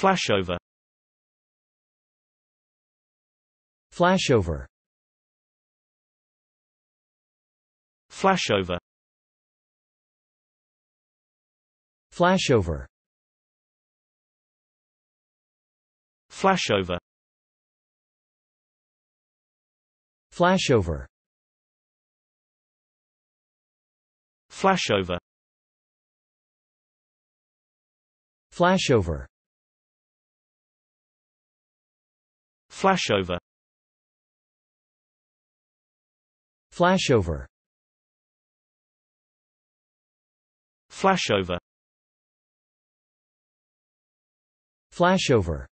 Flashover Flashover Flashover Flashover Flashover Flashover Flashover Flashover Flashover Flashover Flashover Flashover